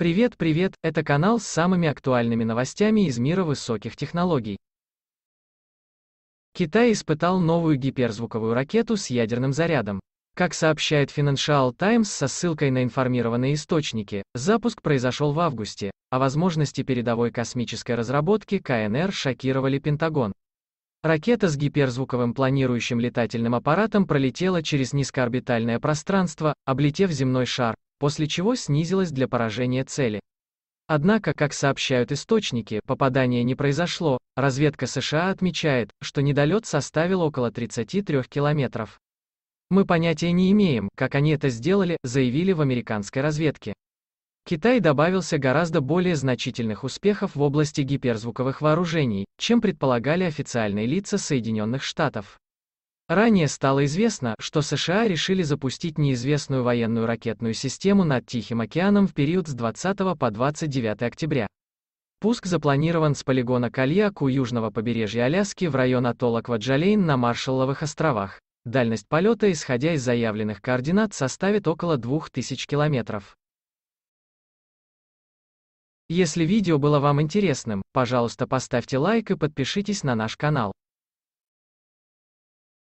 Привет, привет, это канал с самыми актуальными новостями из мира высоких технологий. Китай испытал новую гиперзвуковую ракету с ядерным зарядом. Как сообщает Financial Times со ссылкой на информированные источники, запуск произошел в августе, а возможности передовой космической разработки КНР шокировали Пентагон. Ракета с гиперзвуковым планирующим летательным аппаратом пролетела через низкоорбитальное пространство, облетев земной шар, после чего снизилась для поражения цели. Однако, как сообщают источники, попадания не произошло. Разведка США отмечает, что недолет составил около 33 километров. Мы понятия не имеем, как они это сделали, заявили в американской разведке. Китай добавился гораздо более значительных успехов в области гиперзвуковых вооружений, чем предполагали официальные лица Соединенных Штатов. Ранее стало известно, что США решили запустить неизвестную военную ракетную систему над Тихим океаном в период с 20 по 29 октября. Пуск запланирован с полигона Кальяк у южного побережья Аляски в район атолла Кваджалейн на Маршалловых островах. Дальность полета, исходя из заявленных координат, составит около 2000 километров. Если видео было вам интересным, пожалуйста поставьте лайк и подпишитесь на наш канал.